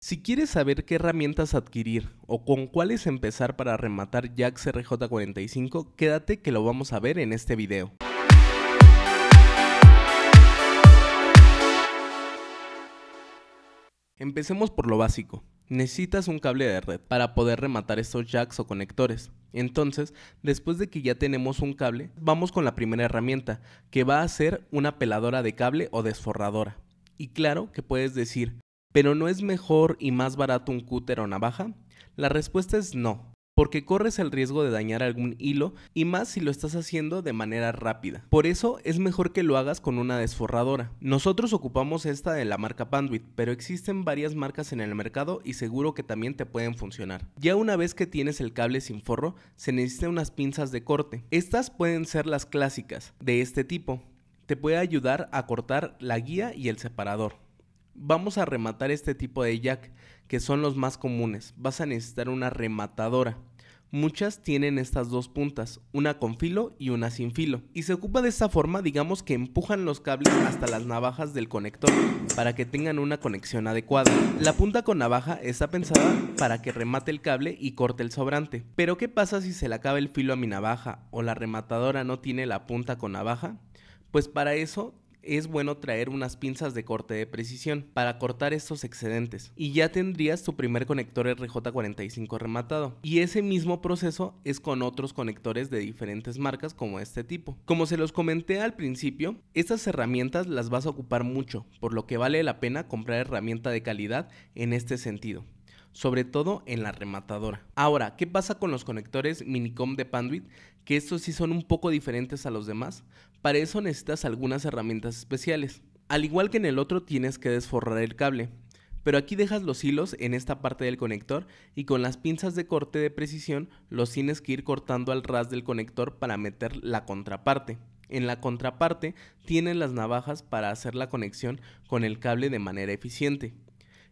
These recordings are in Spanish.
Si quieres saber qué herramientas adquirir o con cuáles empezar para rematar jacks RJ45, quédate que lo vamos a ver en este video. Empecemos por lo básico. Necesitas un cable de red para poder rematar estos jacks o conectores. Entonces, después de que ya tenemos un cable, vamos con la primera herramienta, que va a ser una peladora de cable o desforradora. Y claro que puedes decir, pero ¿no es mejor y más barato un cúter o navaja? La respuesta es no, porque corres el riesgo de dañar algún hilo y más si lo estás haciendo de manera rápida. Por eso es mejor que lo hagas con una desforradora. Nosotros ocupamos esta de la marca Panduit, pero existen varias marcas en el mercado y seguro que también te pueden funcionar. Ya una vez que tienes el cable sin forro, se necesitan unas pinzas de corte. Estas pueden ser las clásicas de este tipo. Te puede ayudar a cortar la guía y el separador. Vamos a rematar este tipo de jack, que son los más comunes. Vas a necesitar una rematadora. Muchas tienen estas dos puntas, una con filo y una sin filo. Y se ocupa de esta forma, digamos que empujan los cables hasta las navajas del conector para que tengan una conexión adecuada. La punta con navaja está pensada para que remate el cable y corte el sobrante. Pero ¿qué pasa si se le acaba el filo a mi navaja o la rematadora no tiene la punta con navaja? Pues para eso es bueno traer unas pinzas de corte de precisión para cortar estos excedentes y ya tendrías tu primer conector RJ45 rematado. Y ese mismo proceso es con otros conectores de diferentes marcas como este tipo. Como se los comenté al principio, estas herramientas las vas a ocupar mucho, por lo que vale la pena comprar herramienta de calidad en este sentido sobre todo en la rematadora. Ahora, ¿qué pasa con los conectores Minicom de Panduit? Que estos sí son un poco diferentes a los demás. Para eso necesitas algunas herramientas especiales. Al igual que en el otro tienes que desforrar el cable, pero aquí dejas los hilos en esta parte del conector y con las pinzas de corte de precisión los tienes que ir cortando al ras del conector para meter la contraparte. En la contraparte tienen las navajas para hacer la conexión con el cable de manera eficiente.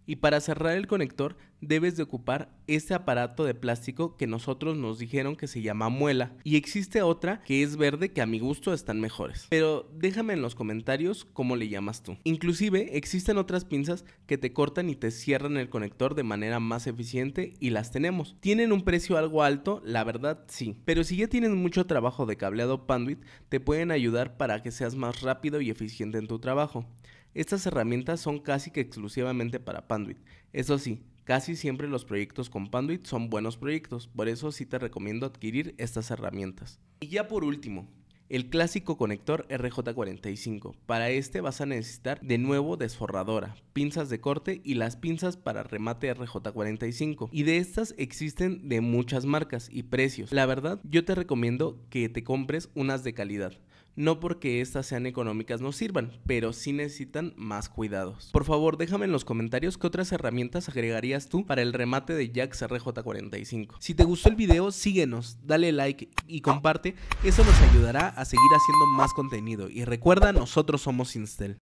Y para cerrar el conector debes de ocupar este aparato de plástico que nosotros nos dijeron que se llama muela. Y existe otra que es verde que a mi gusto están mejores. Pero déjame en los comentarios cómo le llamas tú. Inclusive existen otras pinzas que te cortan y te cierran el conector de manera más eficiente y las tenemos. Tienen un precio algo alto, la verdad sí. Pero si ya tienes mucho trabajo de cableado Panduit, te pueden ayudar para que seas más rápido y eficiente en tu trabajo. Estas herramientas son casi que exclusivamente para Panduit. Eso sí, casi siempre los proyectos con Panduit son buenos proyectos, por eso sí te recomiendo adquirir estas herramientas. Y ya por último, el clásico conector RJ45. Para este vas a necesitar de nuevo desforradora, pinzas de corte y las pinzas para remate RJ45. Y de estas existen de muchas marcas y precios. La verdad, yo te recomiendo que te compres unas de calidad no porque estas sean económicas no sirvan, pero sí necesitan más cuidados. Por favor, déjame en los comentarios qué otras herramientas agregarías tú para el remate de Jax RJ45. Si te gustó el video, síguenos, dale like y comparte, eso nos ayudará a seguir haciendo más contenido. Y recuerda, nosotros somos Instel.